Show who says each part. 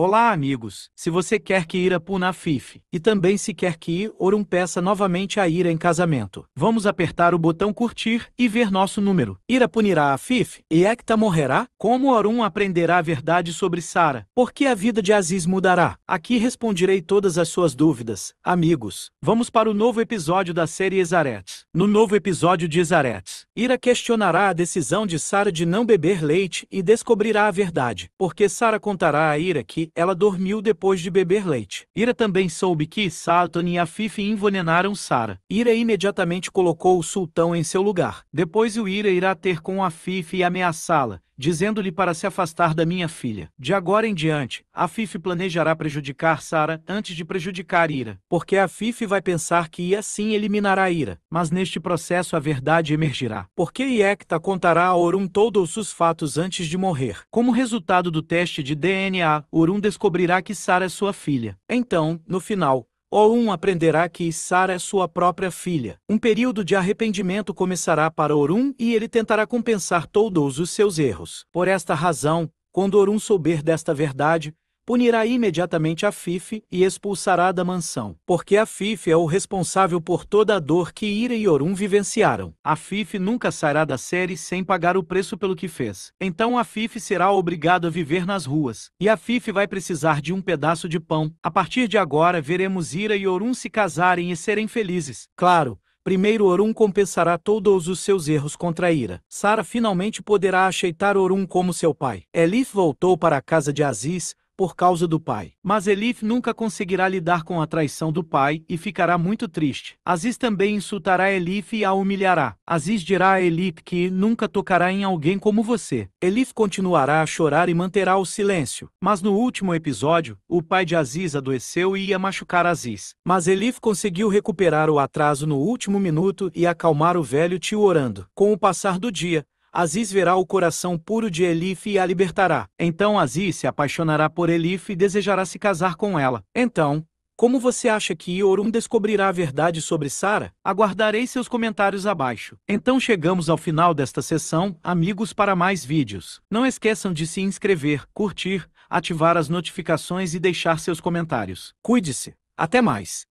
Speaker 1: Olá amigos, se você quer que Ira puna a Fife, e também se quer que Orum peça novamente a Ira em casamento, vamos apertar o botão curtir e ver nosso número. Ira punirá a Fife, e Ekta morrerá? Como Orum aprenderá a verdade sobre Sara? Por que a vida de Aziz mudará? Aqui responderei todas as suas dúvidas. Amigos, vamos para o novo episódio da série Exaret. No novo episódio de Exaret, Ira questionará a decisão de Sara de não beber leite e descobrirá a verdade, porque Sara contará a Ira que ela dormiu depois de beber leite. Ira também soube que Satan e Afif envenenaram Sara. Ira imediatamente colocou o sultão em seu lugar. Depois o Ira irá ter com Afif e ameaçá-la, dizendo-lhe para se afastar da minha filha. De agora em diante, a Fife planejará prejudicar Sara antes de prejudicar Ira, porque a Fife vai pensar que Ia sim eliminará Ira, mas neste processo a verdade emergirá, porque Iekta contará a Orum todos os fatos antes de morrer. Como resultado do teste de DNA, Orum descobrirá que Sara é sua filha. Então, no final, ou um aprenderá que Sara é sua própria filha. Um período de arrependimento começará para Orum e ele tentará compensar todos os seus erros. Por esta razão, quando Orum souber desta verdade, punirá imediatamente a Fife e expulsará da mansão, porque a Fife é o responsável por toda a dor que Ira e Orun vivenciaram. A Fife nunca sairá da série sem pagar o preço pelo que fez. Então a Fife será obrigado a viver nas ruas, e a Fife vai precisar de um pedaço de pão. A partir de agora veremos Ira e Orun se casarem e serem felizes. Claro, Primeiro Orun compensará todos os seus erros contra Ira. Sara finalmente poderá aceitar Orun como seu pai. Elif voltou para a casa de Aziz, por causa do pai. Mas Elif nunca conseguirá lidar com a traição do pai e ficará muito triste. Aziz também insultará Elif e a humilhará. Aziz dirá a Elif que nunca tocará em alguém como você. Elif continuará a chorar e manterá o silêncio. Mas no último episódio, o pai de Aziz adoeceu e ia machucar Aziz. Mas Elif conseguiu recuperar o atraso no último minuto e acalmar o velho tio orando. Com o passar do dia, Aziz verá o coração puro de Elife e a libertará. Então Aziz se apaixonará por Elife e desejará se casar com ela. Então, como você acha que Iorun descobrirá a verdade sobre Sara? Aguardarei seus comentários abaixo. Então chegamos ao final desta sessão, amigos para mais vídeos. Não esqueçam de se inscrever, curtir, ativar as notificações e deixar seus comentários. Cuide-se! Até mais!